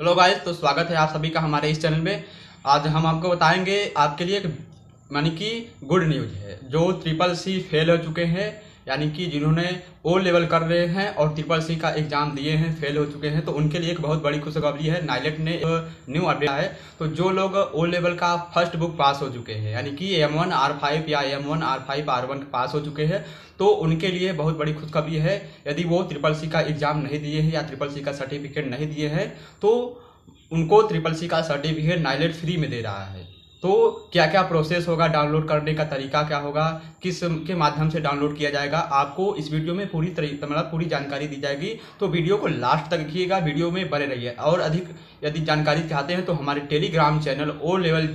hello guys तो स्वागत है आप सभी का हमारे इस चैनल में आज हम आपको बताएंगे आपके लिए एक मानी कि गुड न्यूज है जो ट्रिपल सी फेल हो चुके हैं यानी कि जिन्होंने ओ लेवल कर रहे हैं और ट्रिपल सी का एग्जाम दिए हैं फेल हो चुके हैं तो उनके लिए एक बहुत बड़ी खुशखबरी है नाइलेट ने न्यू अपडेट है तो जो लोग ओ लेवल का फर्स्ट बुक पास हो चुके हैं यानी कि एम वन आर फाइव या M one R five R one pass हो चुके हैं तो उनके लिए बहुत बड़ी खुशखबरी है यदि वो ट्रिपल सी का एग्जाम नहीं दिए हैं या ट्रिपल सी का सर्टिफिकेट नहीं दिए हैं तो उनको ट्रिपल सी का सर्टिफिकेट नाइलेट फ्री में दे रहा है तो क्या क्या प्रोसेस होगा डाउनलोड करने का तरीका क्या होगा किस के माध्यम से डाउनलोड किया जाएगा आपको इस वीडियो में पूरी मतलब पूरी जानकारी दी जाएगी तो वीडियो को लास्ट तक देखिएगा वीडियो में बने रहिए और अधिक यदि जानकारी चाहते हैं तो हमारे टेलीग्राम चैनल ओ लेवल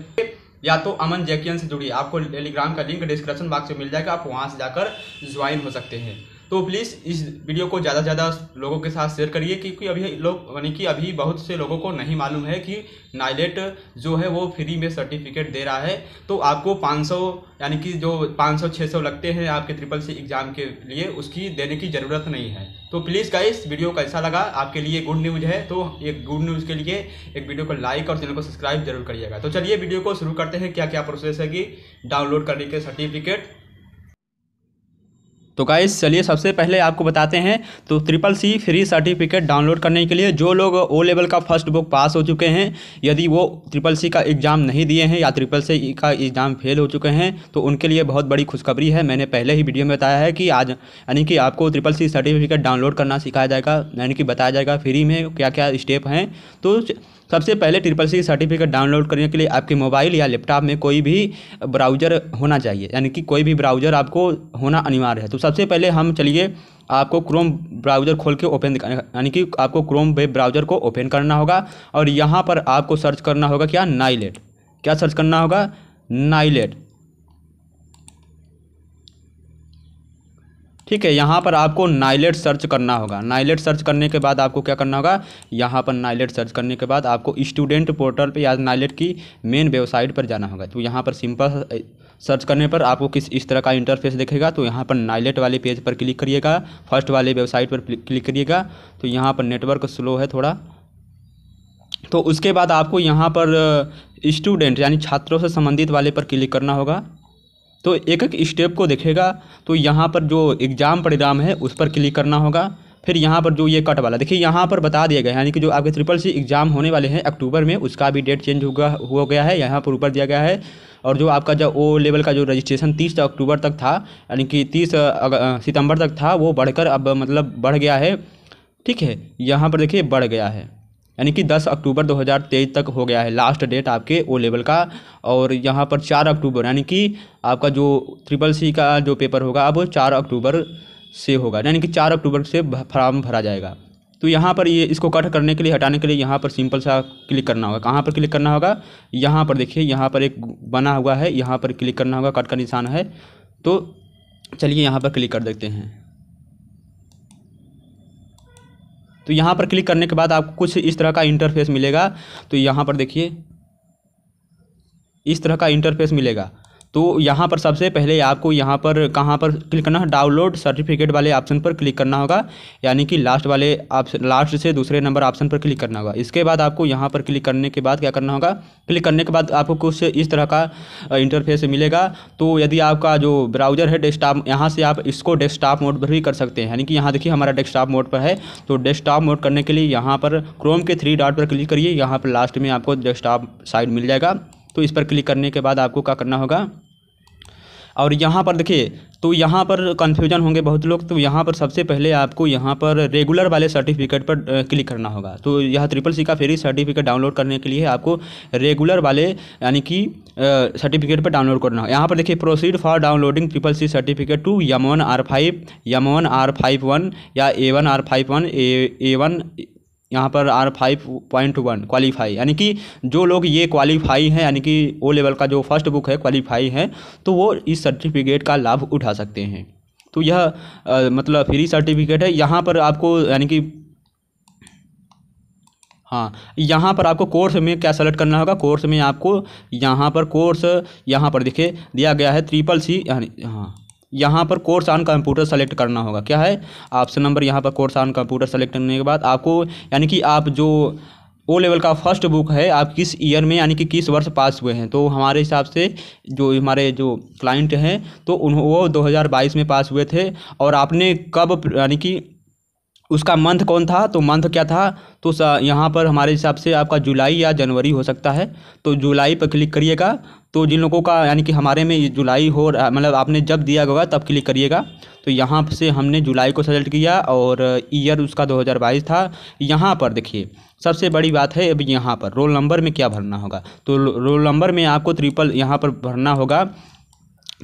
या तो अमन जैकियन से जुड़िए आपको टेलीग्राम का लिंक डिस्क्रिप्शन बॉक्स में मिल जाएगा आप वहाँ से जाकर ज्वाइन हो सकते हैं तो प्लीज़ इस वीडियो को ज़्यादा से ज़्यादा लोगों के साथ शेयर करिए क्योंकि अभी लोग यानी कि अभी बहुत से लोगों को नहीं मालूम है कि नाइलेट जो है वो फ्री में सर्टिफिकेट दे रहा है तो आपको 500 यानी कि जो 500 600 लगते हैं आपके ट्रिपल सी एग्ज़ाम के लिए उसकी देने की ज़रूरत नहीं है तो प्लीज़ का इस वीडियो कैसा लगा आपके लिए गुड न्यूज़ है तो एक गुड न्यूज़ के लिए एक वीडियो को लाइक और चैनल को सब्सक्राइब जरूर करिएगा तो चलिए वीडियो को शुरू करते हैं क्या क्या प्रोसेस है कि डाउनलोड करने के सर्टिफिकेट तो गाइस चलिए सबसे पहले आपको बताते हैं तो triple C free certificate download करने के लिए जो लोग ओ लेवल का फर्स्ट बुक पास हो चुके हैं यदि वो ट्रिपल सी का एग्ज़ाम नहीं दिए हैं या ट्रिपल सी का एग्ज़ाम फेल हो चुके हैं तो उनके लिए बहुत बड़ी खुशखबरी है मैंने पहले ही वीडियो में बताया है कि आज यानी कि आपको ट्रिपल सी सर्टिफिकेट डाउनलोड करना सिखाया जाएगा यानी कि बताया जाएगा फ्री में क्या क्या स्टेप हैं तो सबसे पहले ट्रिपल सी सर्टिफिकेट डाउनलोड करने के लिए आपके मोबाइल या लैपटॉप में कोई भी ब्राउज़र होना चाहिए यानी कि कोई भी ब्राउज़र आपको होना अनिवार्य है तो सबसे पहले हम चलिए आपको क्रोम ब्राउज़र खोल के ओपन यानी कि आपको क्रोम वेब ब्राउज़र को ओपन करना होगा और यहाँ पर आपको सर्च करना होगा क्या नाइलेट क्या सर्च करना होगा नाइलेट ठीक है यहाँ पर आपको नाइलेट सर्च करना होगा नाइलेट सर्च करने के बाद आपको क्या करना होगा यहाँ पर नाइलेट सर्च करने के बाद आपको स्टूडेंट पोर्टल पे या नाइलेट की मेन वेबसाइट पर जाना होगा तो यहाँ पर सिंपल सर्च करने पर आपको किस इस तरह का इंटरफेस देखेगा तो यहाँ पर नाइलेट वाले पेज पर क्लिक करिएगा फर्स्ट वाले वेबसाइट पर क्लिक करिएगा तो यहाँ पर नेटवर्क स्लो है थोड़ा तो उसके बाद आपको यहाँ पर स्टूडेंट यानी छात्रों से संबंधित वाले पर क्लिक करना होगा तो एक एक स्टेप को देखेगा तो यहाँ पर जो एग्ज़ाम परिणाम है उस पर क्लिक करना होगा फिर यहाँ पर जो ये कट वाला देखिए यहाँ पर बता दिया गया यानी कि जो आपके ट्रिपल सी एग्ज़ाम होने वाले हैं अक्टूबर में उसका भी डेट चेंज होगा हो गया है यहाँ पर ऊपर दिया गया है और जो आपका जो ओ लेवल का जो रजिस्ट्रेशन तीस अक्टूबर तक था यानी कि तीस सितंबर तक था वो बढ़कर अब मतलब बढ़ गया है ठीक है यहाँ पर देखिए बढ़ गया है यानी कि 10 अक्टूबर 2023 तक हो गया है लास्ट डेट आपके ओ लेवल का और यहाँ पर चार अक्टूबर यानी कि आपका जो ट्रिपल सी का जो पेपर होगा अब चार अक्टूबर से होगा यानी कि चार अक्टूबर से फॉर्म भरा जाएगा तो यहाँ पर ये इसको कट करने के लिए हटाने के लिए यहाँ पर सिंपल सा क्लिक करना होगा कहाँ पर क्लिक करना होगा यहाँ पर देखिए यहाँ पर एक बना हुआ है यहाँ पर क्लिक करना होगा कट का निशान है तो चलिए यहाँ पर क्लिक कर देते हैं तो यहाँ पर क्लिक करने के बाद आपको कुछ इस तरह का इंटरफेस मिलेगा तो यहाँ पर देखिए इस तरह का इंटरफेस मिलेगा तो यहाँ पर सबसे पहले आपको यहाँ पर कहाँ पर क्लिक करना है डाउनलोड सर्टिफिकेट वाले ऑप्शन पर क्लिक करना होगा यानी कि लास्ट वाले ऑप्शन लास्ट से दूसरे नंबर ऑप्शन पर क्लिक करना होगा इसके बाद आपको यहाँ पर क्लिक करने के बाद क्या करना होगा क्लिक करने के बाद आपको कुछ इस तरह का इंटरफेस मिलेगा तो यदि आपका जो ब्राउज़र है डेस्कटॉप यहाँ से आप इसको डेस्कटॉप मोड पर भी कर सकते हैं यानी कि यहाँ देखिए हमारा डेस्कटॉप मोड पर है तो डेस्कटॉप मोड करने के लिए यहाँ पर क्रोम के थ्री डॉट पर क्लिक करिए यहाँ पर लास्ट में आपको डेस्कटॉप साइड मिल जाएगा तो इस पर क्लिक करने के बाद आपको क्या करना होगा और यहाँ पर देखिए तो यहाँ पर कन्फ्यूजन होंगे बहुत लोग तो यहाँ पर सबसे पहले आपको यहाँ पर रेगुलर वाले सर्टिफिकेट पर क्लिक करना होगा तो यह ट्रिपल सी का फेरी सर्टिफिकेट डाउनलोड करने के लिए आपको रेगुलर वाले यानी कि सर्टिफिकेट पर डाउनलोड करना होगा यहाँ पर देखिए proceed for downloading triple C certificate to M one R five M one R five one या A one R five one A one यहाँ पर R five point one qualify यानी कि जो लोग ये क्वालीफाई हैं यानी कि ओ लेवल का जो फर्स्ट बुक है क्वालीफाई है तो वो इस सर्टिफिकेट का लाभ उठा सकते हैं तो यह आ, मतलब फ्री सर्टिफिकेट है यहाँ पर आपको यानी कि हाँ यहाँ पर आपको कोर्स में क्या सेलेक्ट करना होगा कोर्स में आपको यहाँ पर कोर्स यहाँ पर देखे दिया गया है ट्रिपल सी यानी हाँ यहाँ पर कोर्स ऑन कंप्यूटर सेलेक्ट करना होगा क्या है ऑप्शन नंबर यहाँ पर कोर्स ऑन कंप्यूटर सेलेक्ट करने के बाद आपको यानी कि आप जो ओ लेवल का फर्स्ट बुक है आप किस ईयर में यानी कि किस वर्ष पास हुए हैं तो हमारे हिसाब से जो हमारे जो क्लाइंट हैं तो उन्हों वो 2022 में पास हुए थे और आपने कब यानी कि उसका मंथ कौन था तो मंथ क्या था तो यहाँ पर हमारे हिसाब से आपका जुलाई या जनवरी हो सकता है तो जुलाई पर क्लिक करिएगा तो जिन लोगों का यानी कि हमारे में जुलाई हो मतलब आपने जब दिया होगा तब क्लिक करिएगा तो यहाँ से हमने जुलाई को सेलेक्ट किया और ईयर उसका 2022 था यहाँ पर देखिए सबसे बड़ी बात है अब यहाँ पर रोल नंबर में क्या भरना होगा तो रोल नंबर में आपको ट्रिपल यहाँ पर भरना होगा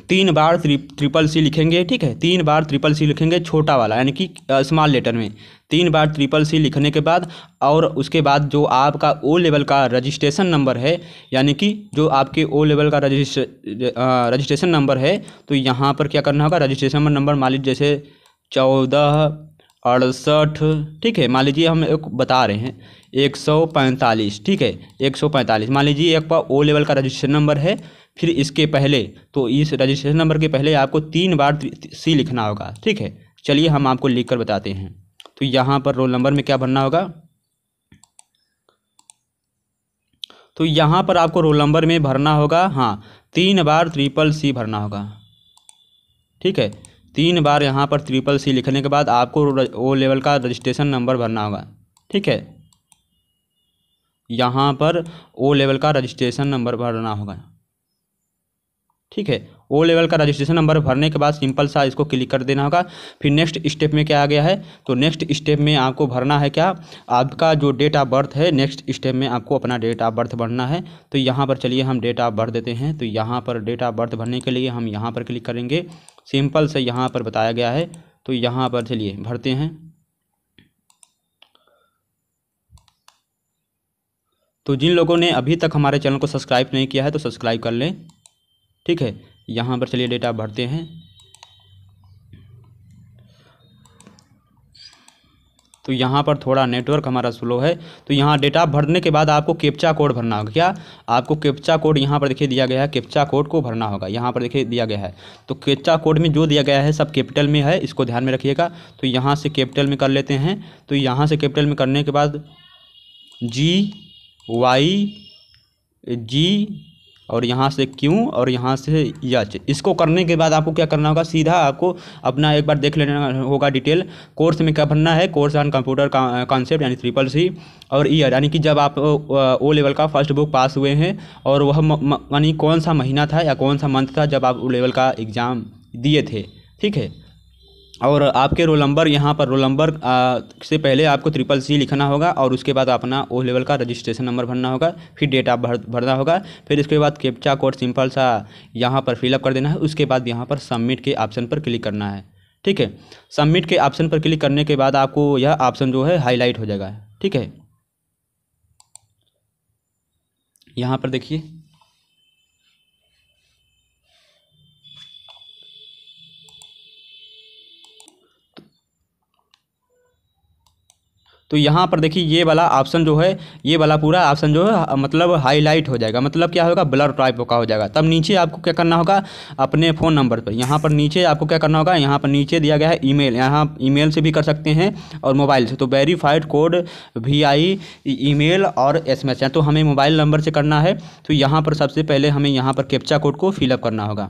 तीन बार त्रि, ट्रिपल सी लिखेंगे ठीक है तीन बार ट्रिपल सी लिखेंगे छोटा वाला यानी कि स्मॉल लेटर में तीन बार ट्रिपल सी लिखने के बाद और उसके बाद जो आपका ओ लेवल का रजिस्ट्रेशन नंबर है यानी कि जो आपके ओ लेवल का रजिस्ट्रे रजिस्ट्रेशन नंबर है तो यहाँ पर क्या करना होगा रजिस्ट्रेशन नंबर मान लीजिए जैसे चौदह अड़सठ ठीक है मान लीजिए हम एक बता रहे हैं एक सौ पैंतालीस ठीक है एक सौ पैंतालीस मान लीजिए एक पर ओ लेवल का रजिस्ट्रेशन नंबर है फिर इसके पहले तो इस रजिस्ट्रेशन नंबर के पहले आपको तीन बार सी लिखना होगा ठीक है चलिए हम आपको लिख कर बताते हैं तो यहाँ पर रोल नंबर में क्या भरना होगा तो यहाँ पर आपको रोल नंबर में भरना होगा हाँ तीन बार ट्रिपल सी भरना होगा ठीक है तीन बार यहाँ पर ट्रिपल सी लिखने के बाद आपको ओ लेवल का रजिस्ट्रेशन नंबर भरना होगा ठीक है यहाँ पर ओ लेवल का रजिस्ट्रेशन नंबर भरना होगा ठीक है ओ लेवल का रजिस्ट्रेशन नंबर भरने के बाद सिंपल सा इसको क्लिक कर देना होगा फिर नेक्स्ट स्टेप में क्या आ गया है तो नेक्स्ट स्टेप में आपको भरना है क्या आपका जो डेट ऑफ बर्थ है नेक्स्ट स्टेप में आपको अपना डेट ऑफ बर्थ भरना है तो यहाँ पर चलिए हम डेट ऑफ बर्थ देते हैं तो यहाँ पर डेट ऑफ बर्थ भरने के लिए हम यहाँ पर क्लिक करेंगे सिंपल से यहाँ पर बताया गया है तो यहाँ पर चलिए भरते हैं तो जिन लोगों ने अभी तक हमारे चैनल को सब्सक्राइब नहीं किया है तो सब्सक्राइब कर लें ठीक है यहाँ पर चलिए डेटा भरते हैं तो यहाँ पर थोड़ा नेटवर्क हमारा स्लो है तो यहाँ डेटा भरने के बाद आपको कैप्चा कोड भरना होगा क्या आपको कैप्चा कोड यहाँ पर देखिए दिया गया है कैप्चा कोड को भरना होगा यहाँ पर देखिए दिया गया है तो कैप्चा कोड में जो दिया गया है सब कैपिटल में है इसको ध्यान में रखिएगा तो यहाँ से कैपिटल में कर लेते हैं तो यहाँ से कैपिटल में करने के बाद जी वाई जी और यहाँ से क्यों और यहाँ से यच इसको करने के बाद आपको क्या करना होगा सीधा आपको अपना एक बार देख लेना होगा डिटेल कोर्स में क्या भरना है कोर्स ऑन कंप्यूटर कॉन्सेप्ट यानी ट्रिपल सी और ईयर यानी कि जब आप ओ लेवल का फर्स्ट बुक पास हुए हैं और वह यानी कौन सा महीना था या कौन सा मंथ था जब आप ओ लेवल का एग्ज़ाम दिए थे ठीक है और आपके रोल नंबर यहाँ पर रोल नंबर से पहले आपको ट्रिपल सी लिखना होगा और उसके बाद अपना ओ लेवल का रजिस्ट्रेशन नंबर भरना होगा फिर डेट आप भर भरना होगा फिर इसके बाद कैप्चा कोड सिंपल सा यहाँ पर फिलअप कर देना है उसके बाद यहाँ पर सबमिट के ऑप्शन पर क्लिक करना है ठीक है सबमिट के ऑप्शन पर क्लिक करने के बाद आपको यह ऑप्शन जो है हाईलाइट हो जाएगा ठीक है यहाँ पर देखिए तो यहाँ पर देखिए ये वाला ऑप्शन जो है ये वाला पूरा ऑप्शन जो है मतलब हाईलाइट हो जाएगा मतलब क्या होगा ब्लर टाइप का हो जाएगा तब नीचे आपको क्या करना होगा अपने फ़ोन नंबर पर यहाँ पर नीचे आपको क्या करना होगा यहाँ पर नीचे दिया गया है ई मेल यहाँ मेल से भी कर सकते हैं और मोबाइल से तो verified code via mail और एस एम तो हमें मोबाइल नंबर से करना है तो यहाँ पर सबसे पहले हमें यहाँ पर कैप्चा कोड को फिलअप करना होगा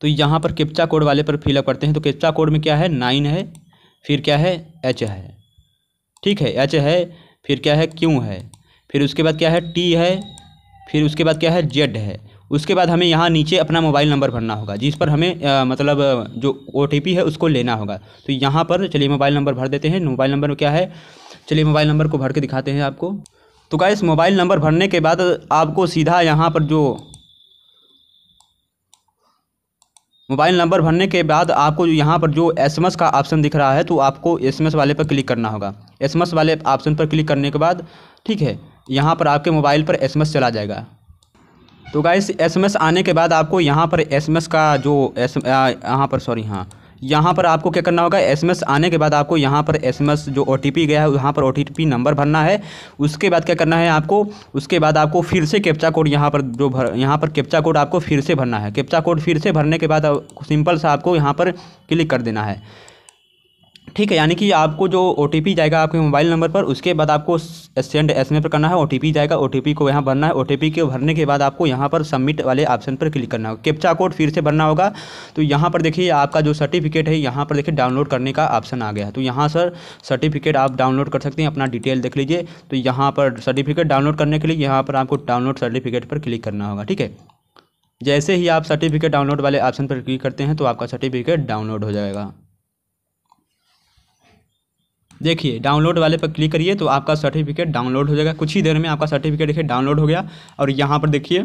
तो यहाँ पर कैप्चा कोड वाले पर फिलअप करते हैं तो कैप्चा कोड में क्या है नाइन है फिर क्या है एच है ठीक है एच है फिर क्या है क्यू है फिर उसके बाद क्या है टी है फिर उसके बाद क्या है जेड है उसके बाद हमें यहाँ नीचे अपना मोबाइल नंबर भरना होगा जिस पर हमें आ, मतलब जो ओ है उसको लेना होगा तो यहाँ पर चलिए मोबाइल नंबर भर देते हैं मोबाइल नंबर क्या है चलिए मोबाइल नंबर को भर के दिखाते हैं आपको तो क्या मोबाइल नंबर भरने के बाद आपको सीधा यहाँ पर जो मोबाइल नंबर भरने के बाद आपको यहाँ पर जो एसएमएस का ऑप्शन दिख रहा है तो आपको एसएमएस वाले पर क्लिक करना होगा एसएमएस वाले ऑप्शन पर क्लिक करने के बाद ठीक है यहाँ पर आपके मोबाइल पर एसएमएस चला जाएगा तो गाइस एसएमएस आने के बाद आपको यहाँ पर एसएमएस का जो एस यहाँ पर सॉरी हाँ यहाँ पर आपको क्या करना होगा एस आने के बाद आपको यहाँ पर एस जो ओ गया है वहाँ पर ओ नंबर भरना है उसके बाद क्या करना है आपको उसके बाद आपको फिर से कैप्चा कोड यहाँ पर जो भर यहाँ पर कैप्चा कोड आपको फिर से भरना है कैप्चा कोड फिर से भरने के बाद सिंपल सा आपको यहाँ पर क्लिक कर देना है ठीक है यानी कि आपको जो ओ जाएगा आपके मोबाइल नंबर पर उसके बाद आपको सेंड एस पर करना है ओ जाएगा ओ को यहाँ भरना है ओ के भरने के बाद आपको यहाँ पर सबमिट वाले ऑप्शन पर क्लिक करना होगा कैप्चा कोड फिर से भरना होगा तो यहाँ पर देखिए आपका जो सर्टिफिकेट है यहाँ पर देखिए डाउनलोड करने का ऑप्शन आ गया है तो यहाँ सर सर्टिफिकेट आप डाउनलोड कर सकते हैं अपना डिटेल देख लीजिए तो यहाँ पर सर्टिफिकेट डाउनलोड करने के लिए यहाँ पर आपको डाउनलोड सर्टिफिकेट पर क्लिक करना होगा ठीक है जैसे ही आप सर्टिफिकेट डाउनलोड वाले ऑप्शन पर क्लिक करते हैं तो आपका सर्टिफिकेट डाउनलोड हो जाएगा देखिए डाउनलोड वाले पर क्लिक करिए तो आपका सर्टिफिकेट डाउनलोड हो जाएगा कुछ ही देर में आपका सर्टिफिकेट देखिए डाउनलोड हो गया और यहाँ पर देखिए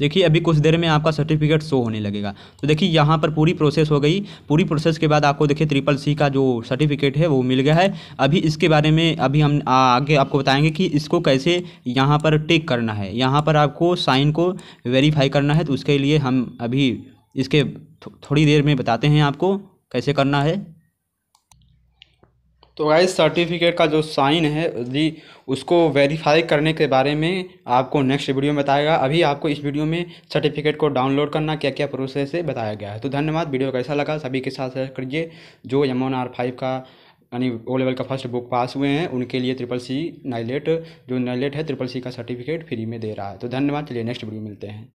देखिए अभी कुछ देर में आपका सर्टिफिकेट शो होने लगेगा तो देखिए यहाँ पर पूरी प्रोसेस हो गई पूरी प्रोसेस के बाद आपको देखिए ट्रिपल सी का जो सर्टिफिकेट है वो मिल गया है अभी इसके बारे में अभी हम आगे आपको बताएंगे कि इसको कैसे यहाँ पर टेक करना है यहाँ पर आपको साइन को वेरीफाई करना है तो उसके लिए हम अभी इसके थो, थोड़ी देर में बताते हैं आपको कैसे करना है तो गाइस सर्टिफिकेट का जो साइन है जी उसको वेरीफाई करने के बारे में आपको नेक्स्ट वीडियो में बताएगा अभी आपको इस वीडियो में सर्टिफिकेट को डाउनलोड करना क्या क्या प्रोसेस है बताया गया है तो धन्यवाद वीडियो कैसा लगा सभी के साथ शेयर करिए जो एम ओन आर फाइव का यानी ओ लेवल का फर्स्ट बुक पास हुए हैं उनके लिए ट्रिपल सी नाइलेट जो नाइलेट है ट्रिपल सी का सर्टिफिकेट फ्री में दे रहा है तो धन्यवाद चलिए नेक्स्ट वीडियो मिलते हैं